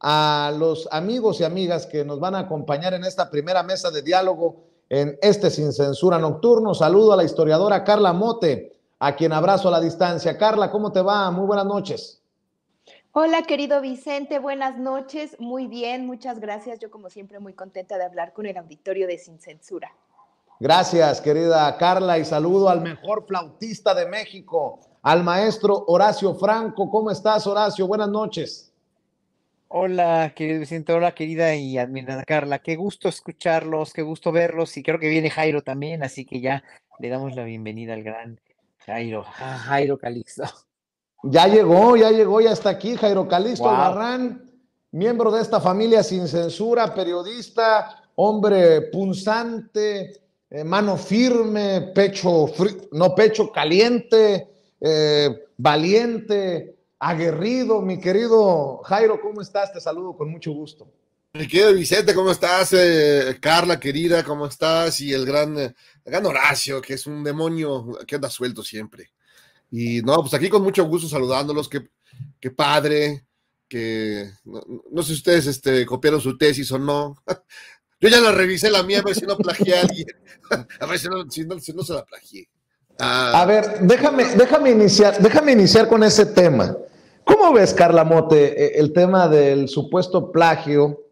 a los amigos y amigas que nos van a acompañar en esta primera mesa de diálogo en este Sin Censura Nocturno. Saludo a la historiadora Carla Mote, a quien abrazo a la distancia. Carla, ¿cómo te va? Muy buenas noches. Hola, querido Vicente, buenas noches. Muy bien, muchas gracias. Yo, como siempre, muy contenta de hablar con el auditorio de Sin Censura. Gracias, querida Carla, y saludo al mejor flautista de México, al maestro Horacio Franco. ¿Cómo estás, Horacio? Buenas noches. Hola, querido Vicente, hola, querida y admirada Carla. Qué gusto escucharlos, qué gusto verlos. Y creo que viene Jairo también, así que ya le damos la bienvenida al gran Jairo. Ah, Jairo Calixto. Ya llegó, ya llegó, ya está aquí Jairo Calixto miembro de esta familia sin censura, periodista, hombre punzante, eh, mano firme, pecho, no pecho caliente, eh, valiente, aguerrido, mi querido Jairo, ¿cómo estás? Te saludo con mucho gusto. Mi querido Vicente, ¿cómo estás? Eh, Carla, querida, ¿cómo estás? Y el gran, eh, gran Horacio, que es un demonio que anda suelto siempre. Y no, pues aquí con mucho gusto saludándolos, qué, qué padre, que no, sé si ustedes este, copiaron su tesis o no. Yo ya la revisé la mía, a ver si no plagié a alguien. A ver si no, se la plagié. Ah. A ver, déjame, déjame, iniciar, déjame iniciar con ese tema. ¿Cómo ves, Carla Mote, e, el tema del supuesto plagio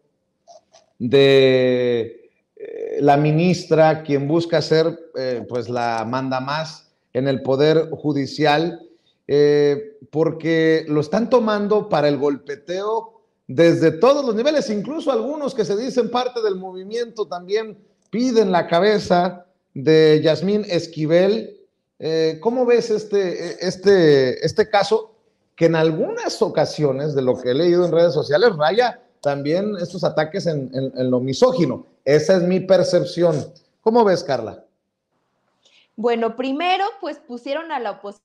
de eh, la ministra, quien busca ser eh, pues la manda más en el Poder Judicial? Eh, porque lo están tomando para el golpeteo desde todos los niveles, incluso algunos que se dicen parte del movimiento también piden la cabeza de Yasmín Esquivel. ¿Cómo ves este, e, este, este caso? que en algunas ocasiones, de lo que he leído en redes sociales, raya también estos ataques en, lo misógino. Esa es mi percepción. ¿Cómo ves, Carla? Bueno, primero, pues pusieron a la oposición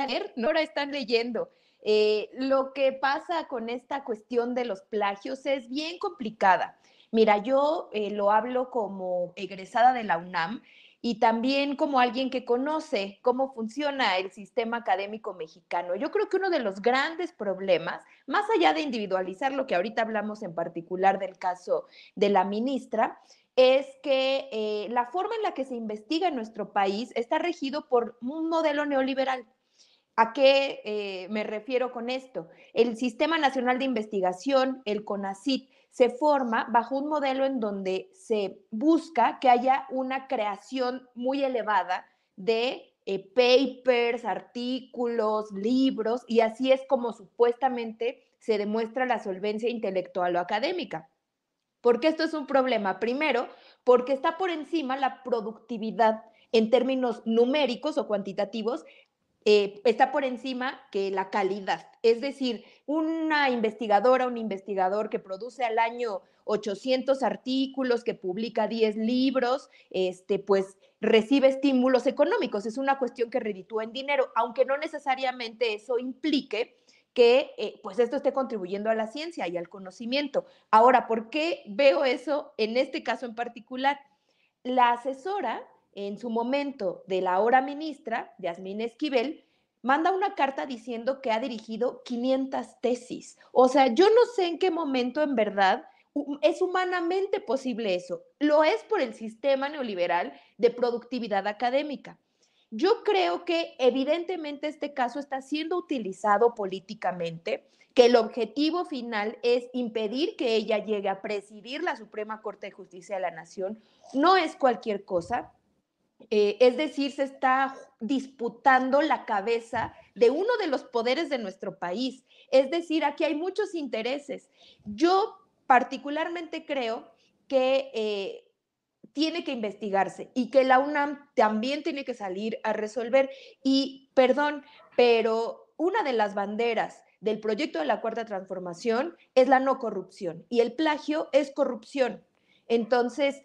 a leer, no ahora están leyendo. Eh, lo que pasa con esta cuestión de los plagios es bien complicada. Mira, yo eh, lo hablo como egresada de la UNAM y también como alguien que conoce cómo funciona el sistema académico mexicano. Yo creo que uno de los grandes problemas, más allá de individualizar lo que ahorita hablamos en particular del caso de la ministra, es que eh, la forma en la que se investiga en nuestro país está regido por un modelo neoliberal. ¿A qué eh, me refiero con esto? El Sistema Nacional de Investigación, el CONACIT, se forma bajo un modelo en donde se busca que haya una creación muy elevada de eh, papers, artículos, libros, y así es como supuestamente se demuestra la solvencia intelectual o académica. ¿Por qué esto es un problema? Primero, porque está por encima la productividad en términos numéricos o cuantitativos eh, está por encima que la calidad. Es decir, una investigadora, un investigador que produce al año 800 artículos, que publica 10 libros, este, pues recibe estímulos económicos. Es una cuestión que reditúa en dinero, aunque no necesariamente eso implique que eh, pues esto esté contribuyendo a la ciencia y al conocimiento. Ahora, ¿por qué veo eso en este caso en particular? La asesora en su momento de la hora ministra, Yasmín Esquivel, manda una carta diciendo que ha dirigido 500 tesis. O sea, yo no sé en qué momento en verdad es humanamente posible eso. Lo es por el sistema neoliberal de productividad académica. Yo creo que evidentemente este caso está siendo utilizado políticamente, que el objetivo final es impedir que ella llegue a presidir la Suprema Corte de Justicia de la Nación. No es cualquier cosa. Eh, es decir, se está disputando la cabeza de uno de los poderes de nuestro país. Es decir, aquí hay muchos intereses. Yo particularmente creo que eh, tiene que investigarse y que la UNAM también tiene que salir a resolver. Y, perdón, pero una de las banderas del proyecto de la Cuarta Transformación es la no corrupción y el plagio es corrupción. Entonces,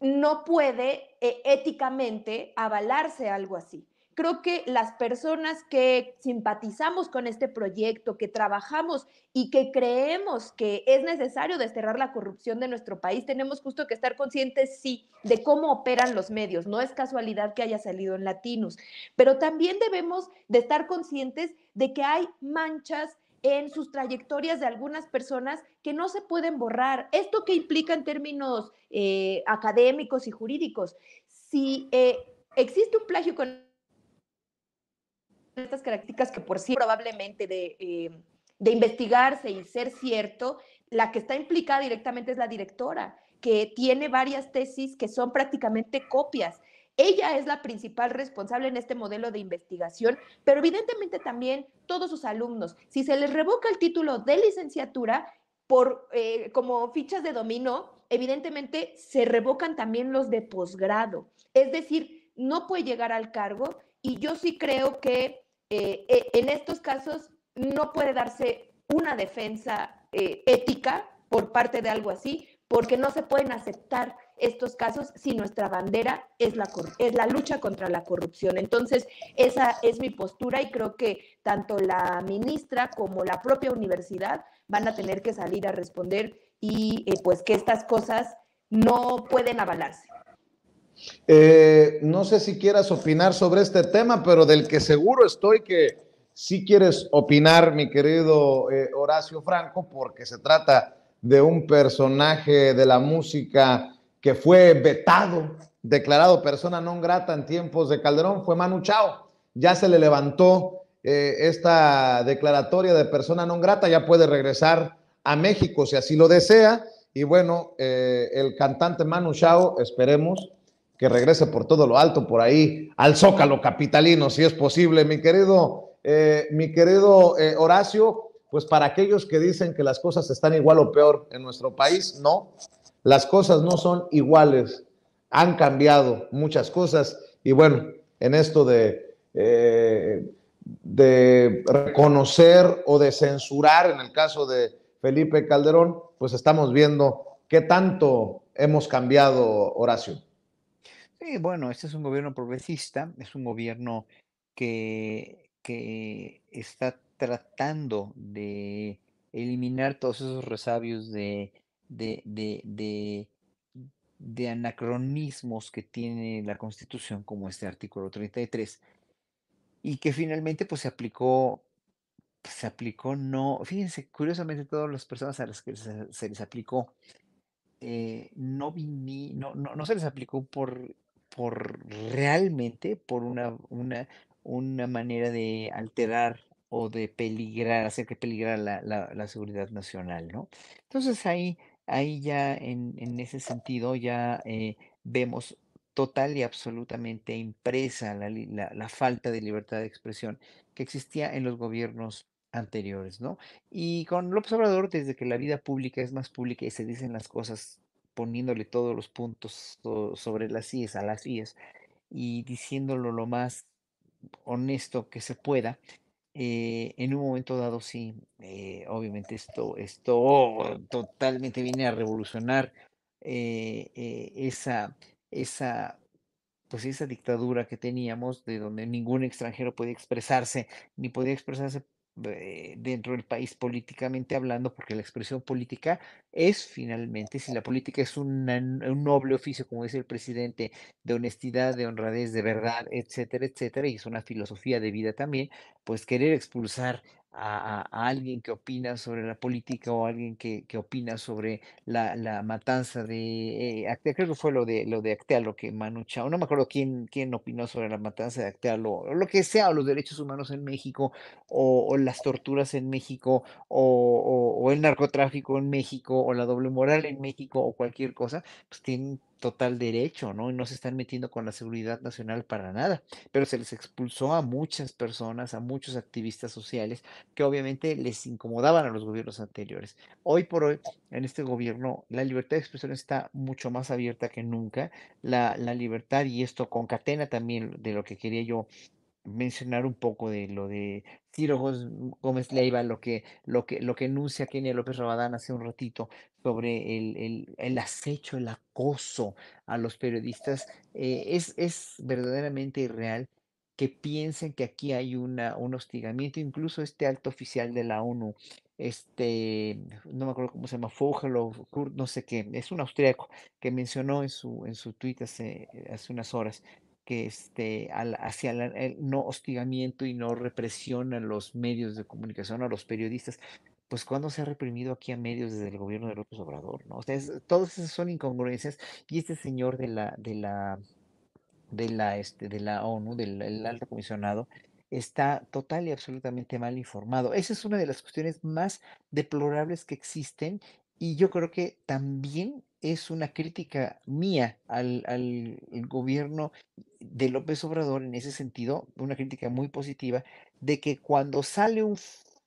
no puede eh, éticamente avalarse algo así. Creo que las personas que simpatizamos con este proyecto, que trabajamos y que creemos que es necesario desterrar la corrupción de nuestro país, tenemos justo que estar conscientes, sí, de cómo operan los medios. No es casualidad que haya salido en Latinos, pero también debemos de estar conscientes de que hay manchas en sus trayectorias de algunas personas que no se pueden borrar. ¿Esto que implica en términos eh, académicos y jurídicos? Si eh, existe un plagio con estas características que por sí probablemente de, em, de investigarse y ser cierto, la que está implicada directamente es la directora, que tiene varias tesis que son prácticamente copias. Ella es la principal responsable en este modelo de investigación, pero evidentemente también todos sus alumnos. Si se les revoca el título de licenciatura eh, como fichas de dominó, evidentemente se revocan también los de posgrado. Es decir, no puede llegar al cargo y yo sí creo que eh, e, en estos casos no puede darse una defensa eh, ética por parte de algo así, porque no se pueden aceptar estos casos si nuestra bandera es la, es la lucha contra la corrupción. Entonces, esa es mi postura y creo que tanto la ministra como la propia universidad van a tener que salir a responder y eh, pues que estas cosas no pueden avalarse. Eh, no sé si quieras opinar sobre este tema, pero del que seguro estoy que sí quieres opinar, mi querido eh, Horacio Franco, porque se trata de un personaje de la música que fue vetado, declarado persona non grata en tiempos de Calderón, fue Manu Chao. Ya se le levantó eh, esta declaratoria de persona non grata, ya puede regresar a México si así lo desea. Y bueno, eh, el cantante Manu Chao, esperemos que regrese por todo lo alto, por ahí, al Zócalo Capitalino, si es posible. Mi querido, eh, mi querido Horacio, pues para aquellos que dicen que las cosas están igual o peor en nuestro país, no, las cosas no son iguales, han cambiado muchas cosas y bueno, en esto de, eh, de reconocer o de censurar, en el caso de Felipe Calderón, pues estamos viendo qué tanto hemos cambiado, Horacio. Sí, bueno, este es un gobierno progresista, es un gobierno que está tratando de eliminar todos esos resabios de de, de, de, de anacronismos que tiene la Constitución, como este artículo 33, y que finalmente pues se aplicó, se aplicó no, fíjense, curiosamente todas las personas a las que se, les aplicó, eh, no, no, no, no, se les aplicó por, por realmente, por una, una, una manera de alterar o de peligrar, hacer que peligrara la, la, la seguridad nacional, ¿no? Entonces ahí ahí ya en, ese sentido ya eh, vemos total y absolutamente impresa la, falta de libertad de expresión que existía en los gobiernos anteriores, ¿no? Y con López Obrador, desde que la vida pública es más pública y se dicen las cosas poniéndole todos los puntos sobre las IES, a las IES, y diciéndolo lo más honesto que se pueda, eh, en un momento dado, sí, eh, obviamente esto, esto totalmente viene a revolucionar eh, esa, esa, pues esa dictadura que teníamos, de donde ningún extranjero podía expresarse, ni podía expresarse eh, dentro del país políticamente hablando, porque la expresión política es finalmente, si la política es un noble oficio, como dice el presidente, de honestidad, de honradez, de verdad, etcétera, etcétera, y es una filosofía de vida también, pues querer expulsar a, alguien que opina sobre la política o alguien que, opina sobre la, matanza de eh, Actea, creo que fue lo de lo de Actea, lo que Manu Chao, no me acuerdo quién, quién opinó sobre la matanza de Actea, lo, lo que sea, o los derechos humanos en México, o, las torturas en México, o, o, el narcotráfico en México, o la doble moral en México, o cualquier cosa, pues tienen total derecho, ¿no? Y no se están metiendo con la seguridad nacional para nada, pero se les expulsó a muchas personas, a muchos activistas sociales que obviamente les incomodaban a los gobiernos anteriores. Hoy por hoy, en este gobierno, la libertad de expresión está mucho más abierta que nunca. La, la libertad, y esto concatena también de lo que quería yo mencionar un poco de lo de Ciro Gómez Leiva, lo que, lo que, lo que enuncia Kenia López Rabadán hace un ratito sobre el, acecho, el acoso a los periodistas, eh, es, es verdaderamente irreal que piensen que aquí hay una, un hostigamiento, incluso este alto oficial de la ONU, este, no me acuerdo cómo se llama, Fogel o no sé qué, es un austríaco que mencionó en su, en su tweet hace, hace unas horas, que este, hacia el no hostigamiento y no represión a los medios de comunicación, a los periodistas, pues cuando se ha reprimido aquí a medios desde el gobierno de López Obrador, ¿no? O sea, todos todas esas son incongruencias y este señor de la, de la, de la, este, de la ONU, del alto comisionado, está total y absolutamente mal informado. Esa es una de las cuestiones más deplorables que existen y yo creo que también es una crítica mía al, gobierno de López Obrador en ese sentido, una crítica muy positiva, de que cuando sale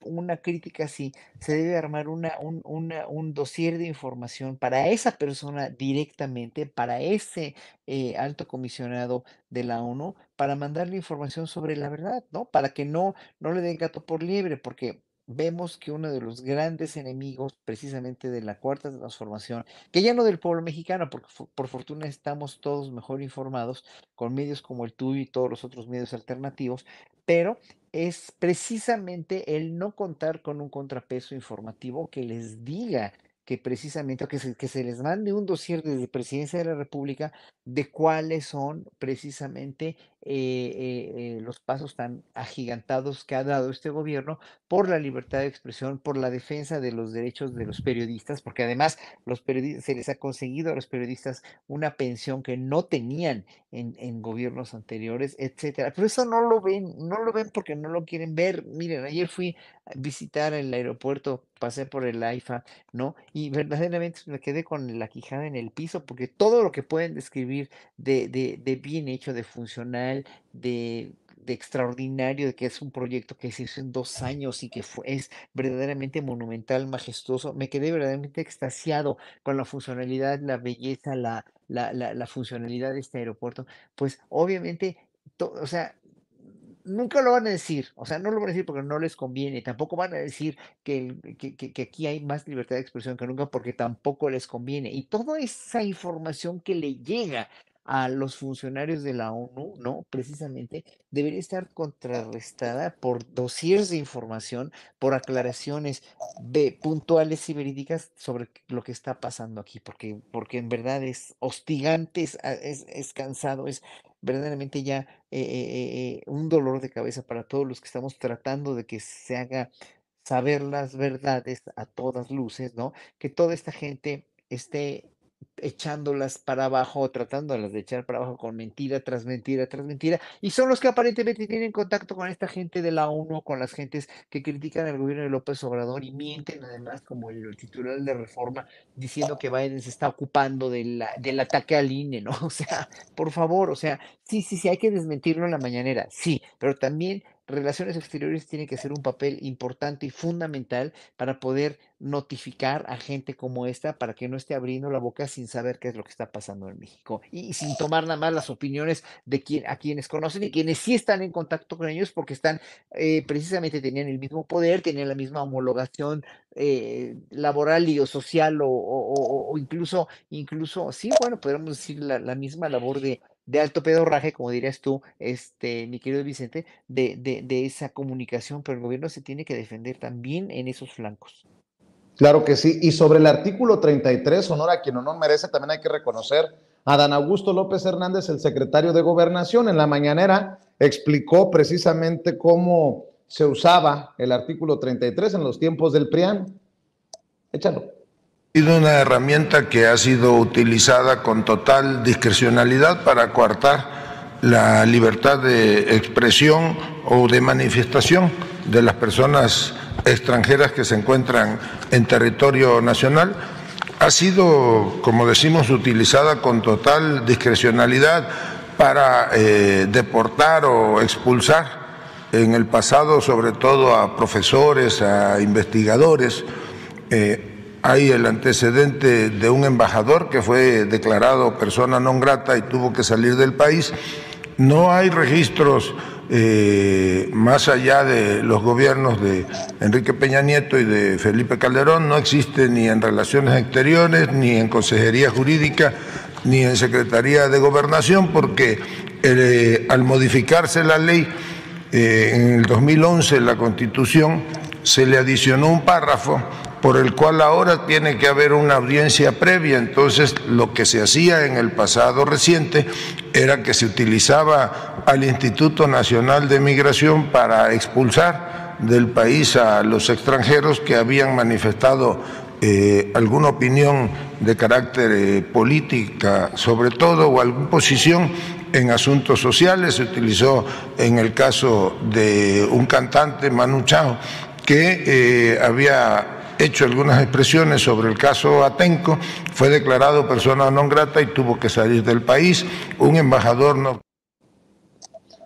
una crítica así, se debe armar un, una, un dossier de información para esa persona directamente, para ese eh, alto comisionado de la ONU, para mandarle información sobre la verdad, ¿no? Para que no, no le den gato por liebre, porque vemos que uno de los grandes enemigos precisamente de la cuarta transformación, que ya no del pueblo mexicano, porque por fortuna estamos todos mejor informados con medios como el tuyo y todos los otros medios alternativos, pero es precisamente el no contar con un contrapeso informativo que les diga que precisamente, que se, que se les mande un dossier desde Presidencia de la República de cuáles son precisamente eh, eh, eh, los pasos tan agigantados que ha dado este gobierno por la libertad de expresión, por la defensa de los derechos de los periodistas, porque además los periodistas, se les ha conseguido a los periodistas una pensión que no tenían en, en gobiernos anteriores, etcétera. Pero eso no lo ven, no lo ven porque no lo quieren ver. Miren, ayer fui a visitar el aeropuerto, pasé por el AIFA, ¿no? y verdaderamente me quedé con la quijada en el piso porque todo lo que pueden describir de, bien hecho, de funcional, de extraordinario, de que es un proyecto que se hizo en dos años y que fue, es verdaderamente monumental, majestuoso. Me quedé verdaderamente extasiado con la funcionalidad, la belleza, la, la, funcionalidad de este aeropuerto. Pues obviamente, o sea, nunca lo van a decir, o sea, no lo van a decir porque no les conviene, tampoco van a decir que, que, aquí hay más libertad de expresión que nunca porque tampoco les conviene. Y toda esa información que le llega a los funcionarios de la ONU, ¿no? Precisamente, debería estar contrarrestada por dosieres de información, por aclaraciones de puntuales y verídicas sobre lo que está pasando aquí, porque, porque en verdad es hostigante, es, es cansado, es verdaderamente ya eh, eh, eh, un dolor de cabeza para todos los que estamos tratando de que se haga saber las verdades a todas luces, ¿no? Que toda esta gente esté echándolas para abajo tratándolas de echar para abajo con mentira tras mentira tras mentira. Y son los que aparentemente tienen contacto con esta gente de la ONU, con las gentes que critican al gobierno de López Obrador y mienten además como el titular de reforma diciendo que Biden se está ocupando del ataque al INE, ¿no? O sea, por favor, o sea, sí, sí, sí, hay que desmentirlo en la mañanera, sí, pero también relaciones exteriores tienen que ser un papel importante y fundamental para poder notificar a gente como esta para que no esté abriendo la boca sin saber qué es lo que está pasando en México y sin tomar nada más las opiniones de quien, a quienes conocen y quienes sí están en contacto con ellos porque están eh, precisamente tenían el mismo poder, tenían la misma homologación eh, laboral y o social o, incluso, incluso, sí, bueno, podríamos decir la misma labor de, de alto pedorraje, como dirías tú, este, mi querido Vicente, de, esa comunicación, pero el gobierno se tiene que defender también en esos flancos. Claro que sí, y sobre el artículo 33, honor a quien no merece, también hay que reconocer a Dan Augusto López Hernández, el secretario de Gobernación, en la mañanera explicó precisamente cómo se usaba el artículo 33 en los tiempos del PRIAN. Échalo. Ha sido una herramienta que ha sido utilizada con total discrecionalidad para coartar la libertad de expresión o de manifestación de las personas extranjeras que se encuentran en territorio nacional. Ha sido, como decimos, utilizada con total discrecionalidad para eh, deportar o expulsar en el pasado sobre todo a profesores, a investigadores. Eh, hay el antecedente de un embajador que fue declarado persona non grata y tuvo que salir del país. No hay registros eh, más allá de los gobiernos de Enrique Peña Nieto y de Felipe Calderón, no existe ni en relaciones exteriores, ni en consejería jurídica, ni en Secretaría de Gobernación, porque eh, al modificarse la ley eh, en el 2011, la Constitución, se le adicionó un párrafo por el cual ahora tiene que haber una audiencia previa. Entonces, lo que se hacía en el pasado reciente era que se utilizaba al Instituto Nacional de Migración para expulsar del país a los extranjeros que habían manifestado eh, alguna opinión de carácter eh, política, sobre todo, o alguna posición en asuntos sociales. Se utilizó en el caso de un cantante, Manu Chao, que eh, había hecho algunas expresiones sobre el caso Atenco, fue declarado persona non grata y tuvo que salir del país. Un embajador no.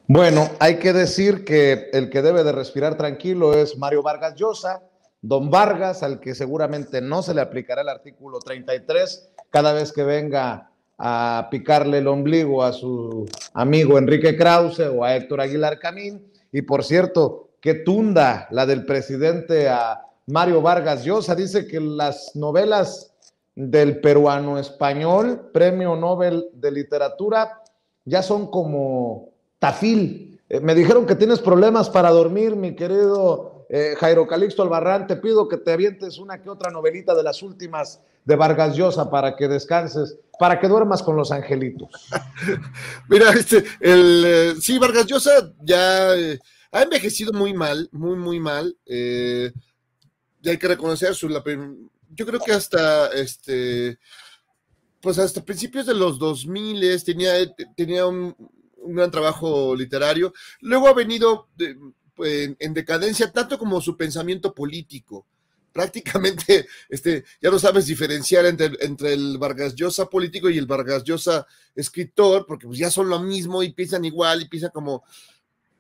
Bueno, hay que decir que el que debe de respirar tranquilo es Mario Vargas Llosa, don Vargas, al que seguramente no se le aplicará el artículo 33 cada vez que venga a picarle el ombligo a su amigo Enrique Krause o a Héctor Aguilar Camín. Y por cierto, que tunda la del presidente a Mario Vargas Llosa dice que las novelas del peruano español, premio Nobel de literatura, ya son como tafil. Eh, me dijeron que tienes problemas para dormir, mi querido eh, Jairo Calixto Albarrán. Te pido que te avientes una que otra novelita de las últimas de Vargas Llosa para que descanses, para que duermas con los angelitos. Mira, este, el, eh, sí, Vargas Llosa ya ha envejecido muy mal, muy, muy mal y hay que reconocer su, yo creo que hasta este pues hasta principios de los 2000 tenía, tenía un, gran trabajo literario. Luego ha venido en, decadencia tanto como su pensamiento político. Prácticamente este, ya no sabes diferenciar entre, entre el Vargas Llosa político y el Vargas Llosa escritor, porque pues ya son lo mismo y piensan igual y piensan como,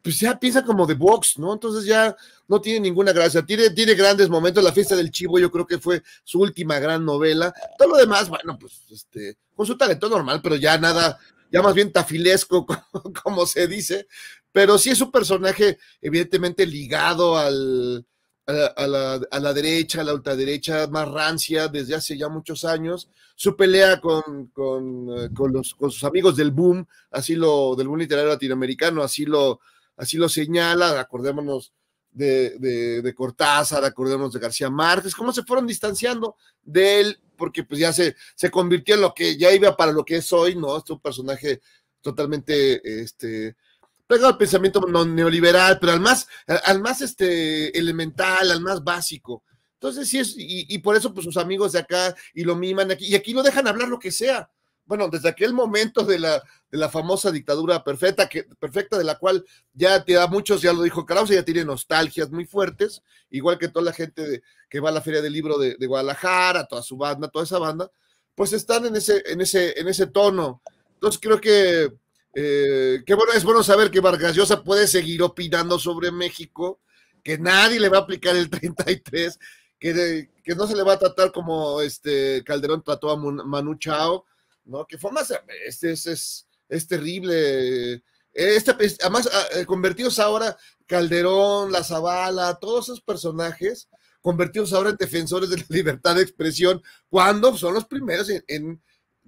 pues ya piensa como de box, ¿no? Entonces ya no tiene ninguna gracia. Tiene, tiene grandes momentos. La fiesta del chivo, yo creo que fue su última gran novela. Todo lo demás, bueno, pues este, con su talento normal, pero ya nada, ya más bien tafilesco, como se dice. Pero sí es un personaje, evidentemente, ligado al, a, la, derecha, a la ultraderecha, más rancia desde hace ya muchos años. Su pelea con, eh, los, con sus amigos del boom, así lo, del boom literario latinoamericano, así lo así lo señala, acordémonos de, de, Cortázar, acordémonos de García Márquez, cómo se fueron distanciando de él, porque pues ya se, se convirtió en lo que ya iba para lo que es hoy, ¿no? es un personaje totalmente, este, pegado al pensamiento neoliberal, pero al más, al más, este, elemental, al más básico. Entonces, sí es, y, y por eso, pues sus amigos de acá, y lo miman aquí, y aquí lo dejan hablar lo que sea bueno, desde aquel momento de la, de la famosa dictadura perfecta, que, perfecta, de la cual ya te da muchos, ya lo dijo Krause, ya tiene nostalgias muy fuertes, igual que toda la gente que va a la Feria del Libro de, Guadalajara, toda su banda, toda esa banda, pues están en ese, en ese, en ese tono. Entonces creo que, eh, bueno, es bueno saber que Vargas Llosa puede seguir opinando sobre México, que nadie le va a aplicar el 33, que, que no se le va a tratar como este Calderón trató a Manu Chao, ¿no? Que forma este es, es, es terrible. Este, además, ah, eh, convertidos ahora Calderón, La Zavala, todos esos personajes, convertidos ahora en defensores de la libertad de expresión, cuando son los primeros en,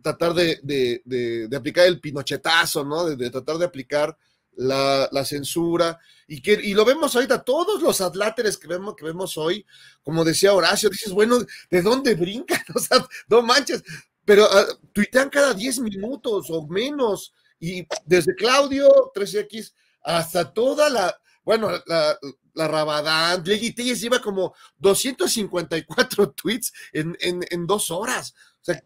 tratar de, aplicar el pinochetazo, ¿no? De, tratar de aplicar la, censura. Y, que, lo vemos ahorita, todos los atláteres que vemos, que vemos hoy, como decía Horacio, dices, bueno, ¿de dónde brincan? O sea, no manches, pero ah, tuitean cada 10 minutos o menos, y desde Claudio 3X hasta toda la, bueno, la, la Rabadán, Legui lleva como 254 tweets en, dos horas. O sea,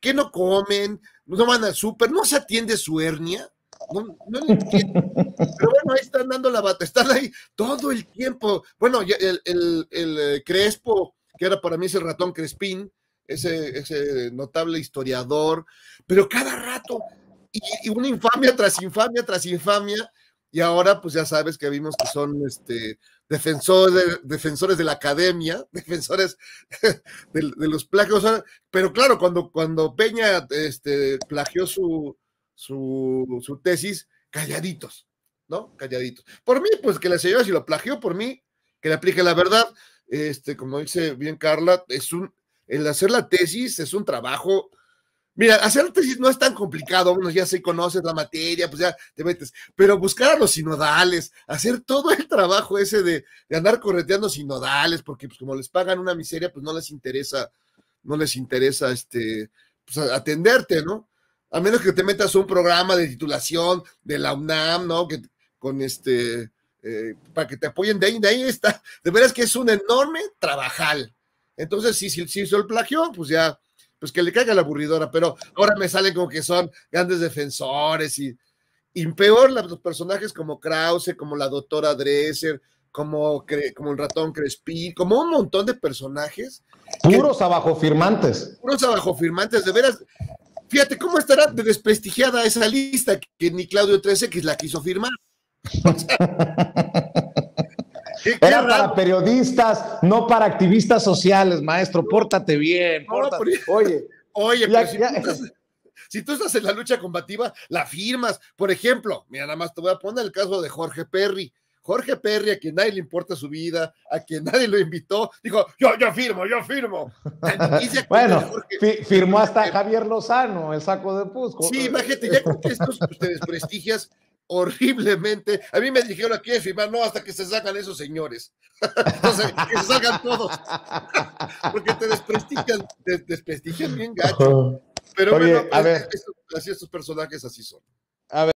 ¿qué, no comen? ¿No van al súper? ¿No se atiende su hernia? No, no entiendo. Pero bueno, ahí están dando la bata, están ahí todo el tiempo. Bueno, el, el eh, Crespo, que era para mí es el ratón Crespín, ese, notable historiador, pero cada rato, y, una infamia tras infamia tras infamia, y ahora pues ya sabes que vimos que son este, defensores, defensores de la academia, defensores de, los plagios, pero claro, cuando, cuando Peña este, plagió su, su, tesis, calladitos, ¿no? Calladitos. Por mí, pues que la señora si lo plagió, por mí, que le aplique la verdad. Este, como dice bien Carla, es un, el hacer la tesis es un trabajo. Mira, hacer la tesis no es tan complicado, ya se conoces la materia, pues ya te metes, pero buscar a los sinodales, hacer todo el trabajo ese de, andar correteando sinodales, porque pues como les pagan una miseria, pues no les interesa, no les interesa este, pues, atenderte, ¿no? A menos que te metas a un programa de titulación de la UNAM, ¿no? Que con este, eh, para que te apoyen de ahí, de ahí está. De veras que es un enorme trabajal, entonces, si, si, si plagio plagió, pues ya, pues que le caiga la aburridora, pero ahora me salen como que son grandes defensores y, peor los personajes como Krause, como la doctora Dresser, como, como el ratón Crespi como un montón de personajes. Puros abajo firmantes. Puros abajo firmantes, de veras. Fíjate cómo estará desprestigiada esa lista que, ni Claudio 13 x la quiso firmar. Era para periodistas, no para activistas sociales, maestro. Pórtate bien. oye, oye, si, Tú estás, en la lucha combativa, la firmas. Por ejemplo, mira, nada más te voy a poner el caso de Jorge Perry. Jorge Perry, a quien nadie le importa su vida, a quien nadie lo invitó, dijo, yo, yo firmo, yo firmo. bueno, firmó hasta Javier Lozano, el saco de Pusco. Sí, imagínate, ya con que estos prestigias horriblemente. A mí me dijeron aquí de firmar, no, hasta que se sacan esos señores. Entonces, que se salgan todos. Porque te desprestigian, te desprestigian bien gato. Pero bueno, a ver. así estos personajes así son. A ver.